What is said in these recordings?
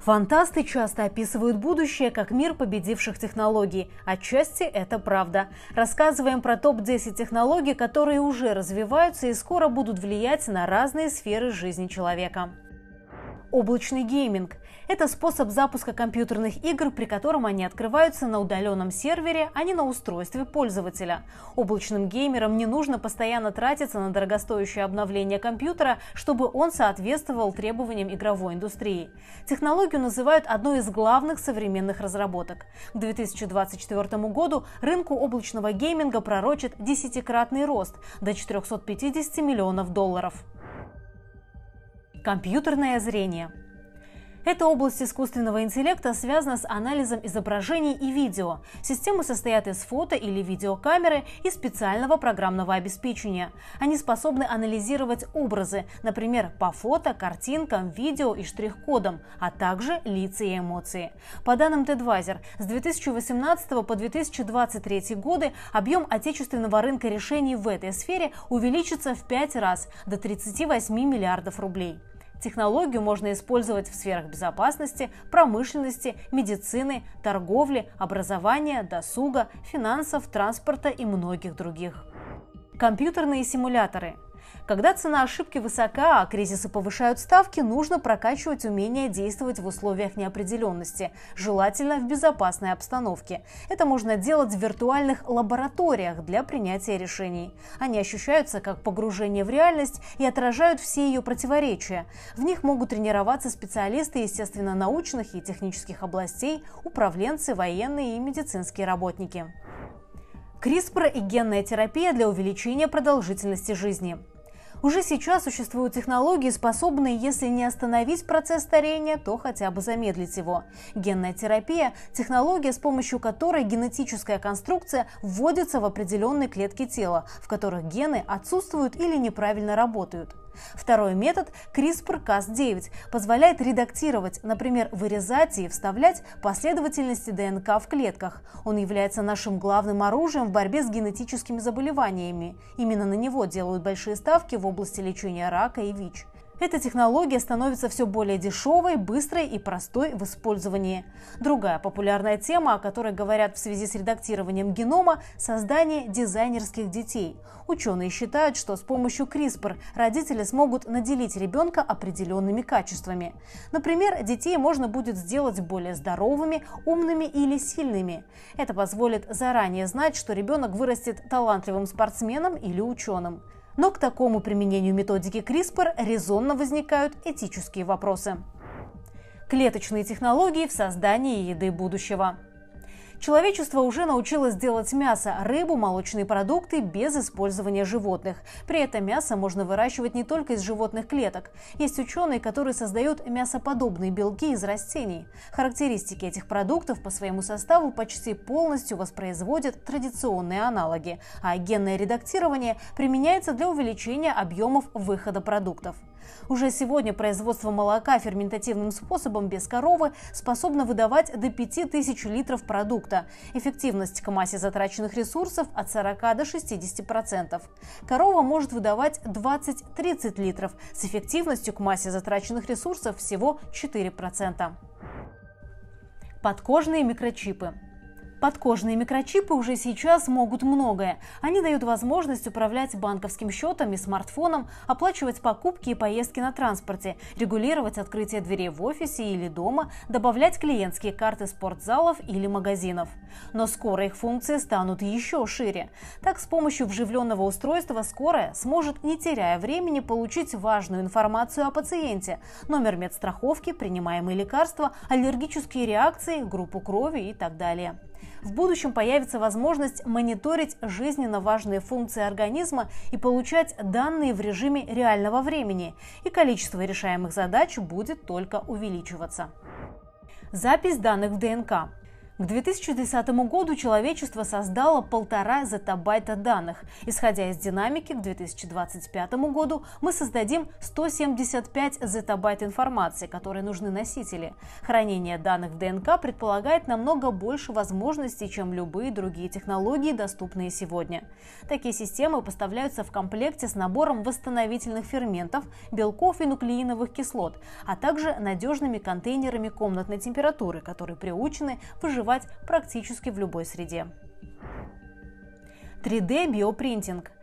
Фантасты часто описывают будущее как мир победивших технологий. Отчасти это правда. Рассказываем про топ-10 технологий, которые уже развиваются и скоро будут влиять на разные сферы жизни человека. Облачный гейминг – это способ запуска компьютерных игр, при котором они открываются на удаленном сервере, а не на устройстве пользователя. Облачным геймерам не нужно постоянно тратиться на дорогостоящее обновление компьютера, чтобы он соответствовал требованиям игровой индустрии. Технологию называют одной из главных современных разработок. К 2024 году рынку облачного гейминга пророчит десятикратный рост до 450 миллионов долларов. Компьютерное зрение – эта область искусственного интеллекта связана с анализом изображений и видео. Системы состоят из фото или видеокамеры и специального программного обеспечения. Они способны анализировать образы, например, по фото, картинкам, видео и штрих-кодам, а также лица и эмоции. По данным TEDvisor, с 2018 по 2023 годы объем отечественного рынка решений в этой сфере увеличится в 5 раз до 38 миллиардов рублей. Технологию можно использовать в сферах безопасности, промышленности, медицины, торговли, образования, досуга, финансов, транспорта и многих других. Компьютерные симуляторы – когда цена ошибки высока, а кризисы повышают ставки, нужно прокачивать умение действовать в условиях неопределенности, желательно в безопасной обстановке. Это можно делать в виртуальных лабораториях для принятия решений. Они ощущаются как погружение в реальность и отражают все ее противоречия. В них могут тренироваться специалисты, естественно, научных и технических областей, управленцы, военные и медицинские работники. CRISPR и генная терапия для увеличения продолжительности жизни. Уже сейчас существуют технологии, способные, если не остановить процесс старения, то хотя бы замедлить его. Генная терапия – технология, с помощью которой генетическая конструкция вводится в определенные клетки тела, в которых гены отсутствуют или неправильно работают. Второй метод CRISPR-Cas9 позволяет редактировать, например, вырезать и вставлять последовательности ДНК в клетках. Он является нашим главным оружием в борьбе с генетическими заболеваниями. Именно на него делают большие ставки в области лечения рака и ВИЧ. Эта технология становится все более дешевой, быстрой и простой в использовании. Другая популярная тема, о которой говорят в связи с редактированием генома – создание дизайнерских детей. Ученые считают, что с помощью CRISPR родители смогут наделить ребенка определенными качествами. Например, детей можно будет сделать более здоровыми, умными или сильными. Это позволит заранее знать, что ребенок вырастет талантливым спортсменом или ученым. Но к такому применению методики CRISPR резонно возникают этические вопросы. Клеточные технологии в создании еды будущего. Человечество уже научилось делать мясо, рыбу, молочные продукты без использования животных. При этом мясо можно выращивать не только из животных клеток. Есть ученые, которые создают мясоподобные белки из растений. Характеристики этих продуктов по своему составу почти полностью воспроизводят традиционные аналоги, а генное редактирование применяется для увеличения объемов выхода продуктов. Уже сегодня производство молока ферментативным способом без коровы способно выдавать до 5000 литров продукта. Эффективность к массе затраченных ресурсов от 40 до 60%. Корова может выдавать 20-30 литров с эффективностью к массе затраченных ресурсов всего 4%. Подкожные микрочипы. Подкожные микрочипы уже сейчас могут многое. Они дают возможность управлять банковским счетом и смартфоном, оплачивать покупки и поездки на транспорте, регулировать открытие дверей в офисе или дома, добавлять клиентские карты спортзалов или магазинов. Но скоро их функции станут еще шире. Так, с помощью вживленного устройства скорая сможет, не теряя времени, получить важную информацию о пациенте, номер медстраховки, принимаемые лекарства, аллергические реакции, группу крови и так далее. В будущем появится возможность мониторить жизненно важные функции организма и получать данные в режиме реального времени, и количество решаемых задач будет только увеличиваться. Запись данных в ДНК. К 2010 году человечество создало полтора зетабайта данных. Исходя из динамики, к 2025 году мы создадим 175 зетабайт информации, которые нужны носители. Хранение данных в ДНК предполагает намного больше возможностей, чем любые другие технологии, доступные сегодня. Такие системы поставляются в комплекте с набором восстановительных ферментов, белков и нуклеиновых кислот, а также надежными контейнерами комнатной температуры, которые приучены выживать существовать практически в любой среде. 3D-биопринтинг –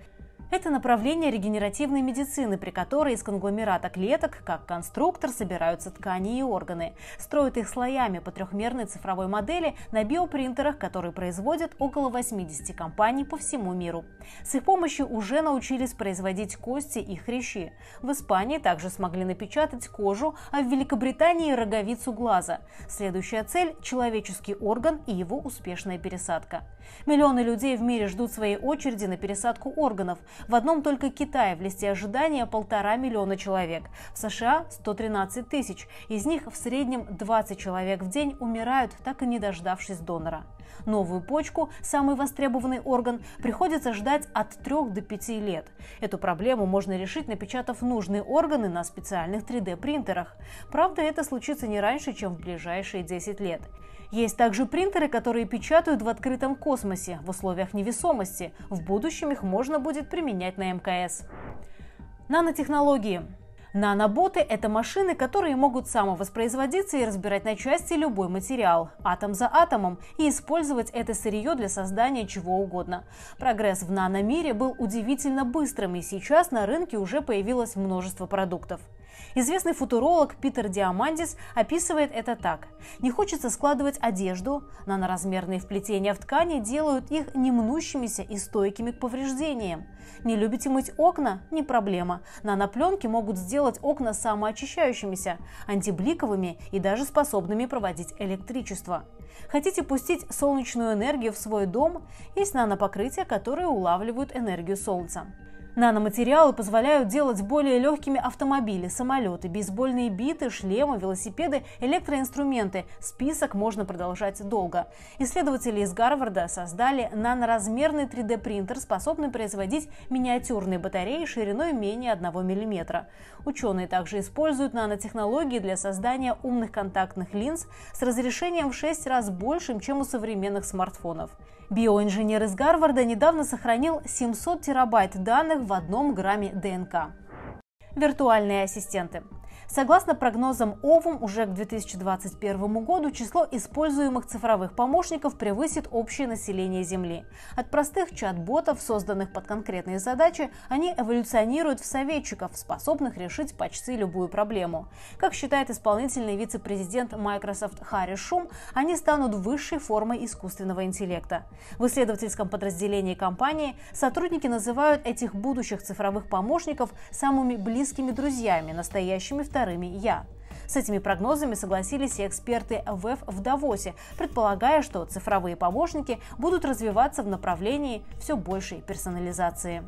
это направление регенеративной медицины, при которой из конгломерата клеток, как конструктор, собираются ткани и органы. Строят их слоями по трехмерной цифровой модели на биопринтерах, которые производят около 80 компаний по всему миру. С их помощью уже научились производить кости и хрящи. В Испании также смогли напечатать кожу, а в Великобритании – роговицу глаза. Следующая цель – человеческий орган и его успешная пересадка. Миллионы людей в мире ждут своей очереди на пересадку органов – в одном только Китае в листе ожидания полтора миллиона человек, в США 113 тысяч, из них в среднем 20 человек в день умирают, так и не дождавшись донора. Новую почку, самый востребованный орган, приходится ждать от 3 до 5 лет. Эту проблему можно решить, напечатав нужные органы на специальных 3D-принтерах. Правда, это случится не раньше, чем в ближайшие 10 лет. Есть также принтеры, которые печатают в открытом космосе в условиях невесомости. В будущем их можно будет применять на МКС. Нанотехнологии. Наноботы – это машины, которые могут самовоспроизводиться и разбирать на части любой материал, атом за атомом, и использовать это сырье для создания чего угодно. Прогресс в наномире был удивительно быстрым, и сейчас на рынке уже появилось множество продуктов. Известный футуролог Питер Диамандис описывает это так. Не хочется складывать одежду, наноразмерные вплетения в ткани делают их немнущимися и стойкими к повреждениям. Не любите мыть окна? Не проблема. Нанопленки могут сделать окна самоочищающимися, антибликовыми и даже способными проводить электричество. Хотите пустить солнечную энергию в свой дом? Есть нанопокрытия, которые улавливают энергию солнца. Наноматериалы позволяют делать более легкими автомобили, самолеты, бейсбольные биты, шлемы, велосипеды, электроинструменты. Список можно продолжать долго. Исследователи из Гарварда создали наноразмерный 3D-принтер, способный производить миниатюрные батареи шириной менее 1 мм. Ученые также используют нанотехнологии для создания умных контактных линз с разрешением в 6 раз большим, чем у современных смартфонов. Биоинженер из Гарварда недавно сохранил 700 терабайт данных в одном грамме ДНК. Виртуальные ассистенты. Согласно прогнозам ОВУМ, уже к 2021 году число используемых цифровых помощников превысит общее население Земли. От простых чат-ботов, созданных под конкретные задачи, они эволюционируют в советчиков, способных решить почти любую проблему. Как считает исполнительный вице-президент Microsoft Харри Шум, они станут высшей формой искусственного интеллекта. В исследовательском подразделении компании сотрудники называют этих будущих цифровых помощников самыми близкими друзьями, настоящими в вторыми «я». С этими прогнозами согласились и эксперты ВЭФ в Давосе, предполагая, что цифровые помощники будут развиваться в направлении все большей персонализации.